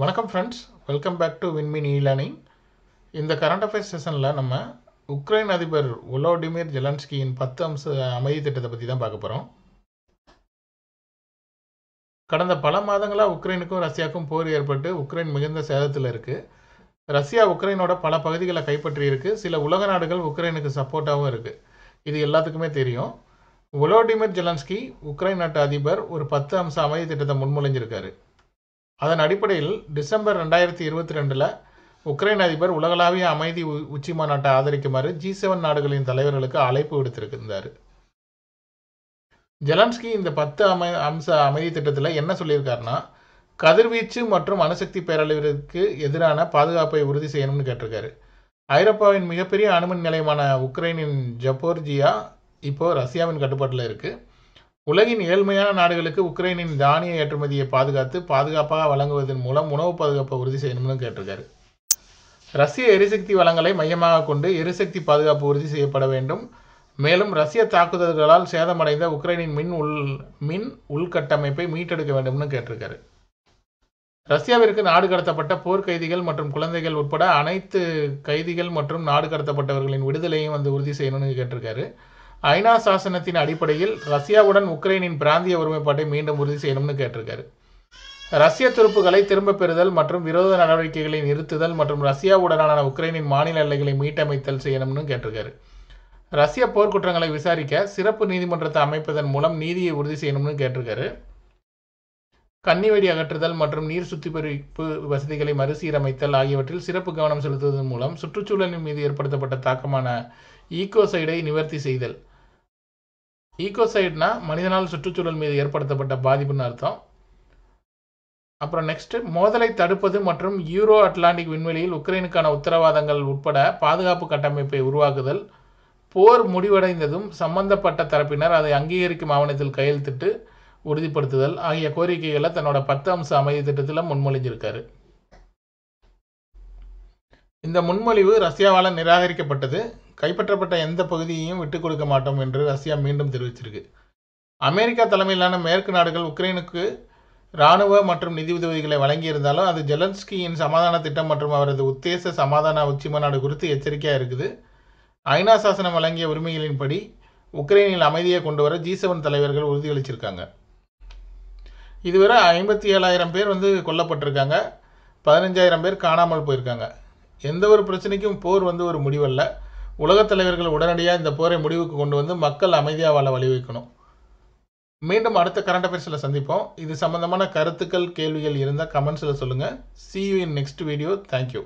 வணக்கம் friends welcome back to வின்மின் E learning இந்த கரண்ட் அஃபேர்ஸ் செஷனில் நம்ம உக்ரைன் அதிபர் ஒலோடிமிர் ஜெலன்ஸ்கியின் பத்து அம்ச அமைதி திட்டத்தை பற்றி தான் பார்க்க போகிறோம் கடந்த பல மாதங்களாக உக்ரைனுக்கும் ரஷ்யாவுக்கும் போர் ஏற்பட்டு உக்ரைன் மிகுந்த சேதத்தில் இருக்குது ரஷ்யா உக்ரைனோட பல பகுதிகளை கைப்பற்றியிருக்கு சில உலக நாடுகள் உக்ரைனுக்கு சப்போர்ட்டாகவும் இருக்குது இது எல்லாத்துக்குமே தெரியும் ஒலோடிமிர் ஜெலன்ஸ்கி உக்ரைன் நாட்டு அதிபர் ஒரு பத்து அம்ச அமைதி திட்டத்தை முன்மொழிஞ்சிருக்காரு அதன் அடிப்படையில் டிசம்பர் ரெண்டாயிரத்தி இருபத்தி ரெண்டில் உக்ரைன் அதிபர் உலகளாவிய அமைதி உச்சி மாநாட்டை ஆதரிக்குமாறு ஜி செவன் நாடுகளின் தலைவர்களுக்கு அழைப்பு விடுத்திருக்கின்றார் ஜெலான்ஸ்கி இந்த பத்து அமை அம்ச அமைதி திட்டத்தில் என்ன சொல்லியிருக்காருன்னா கதிர்வீச்சு மற்றும் அணுசக்தி பேரழிவிற்கு எதிரான பாதுகாப்பை உறுதி செய்யணும்னு கேட்டிருக்காரு ஐரோப்பாவின் மிகப்பெரிய அணுமின் நிலையமான உக்ரைனின் ஜப்போர்ஜியா இப்போ ரஷ்யாவின் கட்டுப்பாட்டில் இருக்குது உலகின் ஏழ்மையான நாடுகளுக்கு உக்ரைனின் தானிய ஏற்றுமதியை பாதுகாத்து பாதுகாப்பாக வழங்குவதன் மூலம் உணவு பாதுகாப்பை உறுதி செய்யணும்னு கேட்டிருக்காரு ரஷ்ய எரிசக்தி வளங்களை மையமாக கொண்டு எரிசக்தி பாதுகாப்பு உறுதி செய்யப்பட வேண்டும் மேலும் ரஷ்ய தாக்குதல்களால் சேதமடைந்த உக்ரைனின் மின் உள் மின் உள்கட்டமைப்பை மீட்டெடுக்க வேண்டும்னு கேட்டிருக்காரு ரஷ்யாவிற்கு நாடு கடத்தப்பட்ட போர் கைதிகள் மற்றும் குழந்தைகள் உட்பட அனைத்து கைதிகள் மற்றும் நாடு கடத்தப்பட்டவர்களின் விடுதலையும் வந்து உறுதி செய்யணும்னு கேட்டிருக்காரு ஐநா சாசனத்தின் அடிப்படையில் ரஷ்யாவுடன் உக்ரைனின் பிராந்திய ஒருமைப்பாட்டை மீண்டும் உறுதி செய்யணும்னு கேட்டிருக்காரு ரஷ்ய துருப்புகளை திரும்பப் பெறுதல் மற்றும் விரோத நடவடிக்கைகளை நிறுத்துதல் மற்றும் ரஷ்யாவுடனான உக்ரைனின் மாநில எல்லைகளை மீட்டமைத்தல் செய்யணும்னு கேட்டிருக்காரு ரஷ்ய போர்க்குற்றங்களை விசாரிக்க சிறப்பு நீதிமன்றத்தை அமைப்பதன் மூலம் நீதியை உறுதி செய்யணும்னு கேட்டிருக்காரு கன்னிவெடி அகற்றுதல் மற்றும் நீர் சுத்திகரிப்பு வசதிகளை மறுசீரமைத்தல் ஆகியவற்றில் சிறப்பு கவனம் செலுத்துவதன் மூலம் சுற்றுச்சூழலின் மீது ஏற்படுத்தப்பட்ட தாக்கமான ஈகோசைடை நிவர்த்தி செய்தல் ஈகோசைட்னா மனிதனால் சுற்றுச்சூழல் மீது ஏற்படுத்தப்பட்ட பாதிப்புன்னு அர்த்தம் அப்புறம் நெக்ஸ்ட்டு மோதலை தடுப்பது மற்றும் யூரோ அட்லாண்டிக் விண்வெளியில் உக்ரைனுக்கான உத்தரவாதங்கள் உட்பட பாதுகாப்பு கட்டமைப்பை உருவாக்குதல் போர் முடிவடைந்ததும் சம்பந்தப்பட்ட தரப்பினர் அதை அங்கீகரிக்கும் ஆவணத்தில் கையெழுத்திட்டு உறுதிப்படுத்துதல் ஆகிய கோரிக்கைகளை தன்னோட பத்து அம்ச அமைதி திட்டத்தில் முன்மொழிஞ்சிருக்காரு இந்த முன்மொழிவு ரஷ்யாவால் நிராகரிக்கப்பட்டது கைப்பற்றப்பட்ட எந்த பகுதியையும் விட்டுக் கொடுக்க மாட்டோம் என்று ரஷ்யா மீண்டும் தெரிவிச்சிருக்கு அமெரிக்கா தலைமையிலான மேற்கு நாடுகள் உக்ரைனுக்கு இராணுவ மற்றும் நிதி உதவிகளை வழங்கியிருந்தாலும் அது ஜெலன்ஸ்கியின் சமாதான திட்டம் மற்றும் அவரது உத்தேச சமாதான உச்சி மாநாடு குறித்து எச்சரிக்கையாக இருக்குது ஐநா சாசனம் வழங்கிய உரிமைகளின்படி உக்ரைனில் அமைதியை கொண்டு வர ஜி செவன் தலைவர்கள் உறுதியளிச்சிருக்காங்க இதுவரை ஐம்பத்தி ஏழாயிரம் பேர் வந்து கொல்லப்பட்டிருக்காங்க பதினஞ்சாயிரம் பேர் காணாமல் போயிருக்காங்க எந்த ஒரு பிரச்சனைக்கும் போர் வந்து ஒரு முடிவல்ல உலகத் தலைவர்கள் உடனடியாக இந்த போரை முடிவுக்கு கொண்டு வந்து மக்கள் அமைதியாக வாழ வழிவகுக்கணும் மீண்டும் அடுத்த கரண்ட் அஃபேர்ஸில் சந்திப்போம் இது சம்மந்தமான கருத்துக்கள் கேள்விகள் இருந்தால் கமெண்ட்ஸில் சொல்லுங்கள் see you in next video thank you